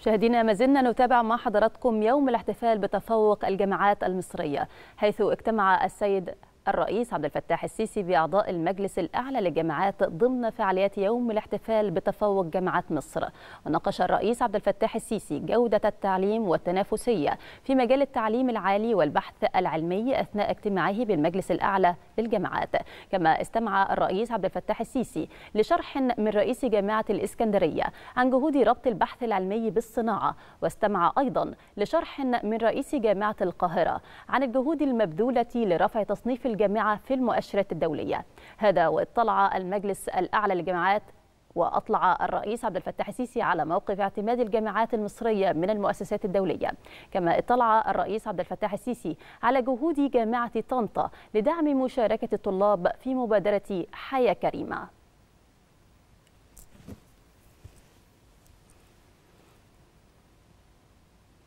مشاهدينا ما زلنا نتابع مع حضراتكم يوم الاحتفال بتفوق الجامعات المصرية حيث اجتمع السيد الرئيس عبد الفتاح السيسي بأعضاء المجلس الأعلى للجامعات ضمن فعاليات يوم الاحتفال بتفوق جامعة مصر وناقش الرئيس عبد الفتاح السيسي جودة التعليم والتنافسية في مجال التعليم العالي والبحث العلمي أثناء اجتماعه بالمجلس الأعلى للجامعات كما استمع الرئيس عبد الفتاح السيسي لشرح من رئيس جامعة الإسكندرية عن جهود ربط البحث العلمي بالصناعة واستمع أيضا لشرح من رئيس جامعة القاهرة عن الجهود المبذولة لرفع تصنيف الجامعة في المؤشرات الدولية هذا واطلع المجلس الأعلى للجامعات وأطلع الرئيس عبد الفتاح السيسي على موقف اعتماد الجامعات المصرية من المؤسسات الدولية كما اطلع الرئيس عبد الفتاح السيسي على جهود جامعة طنطا لدعم مشاركة الطلاب في مبادرة حياة كريمة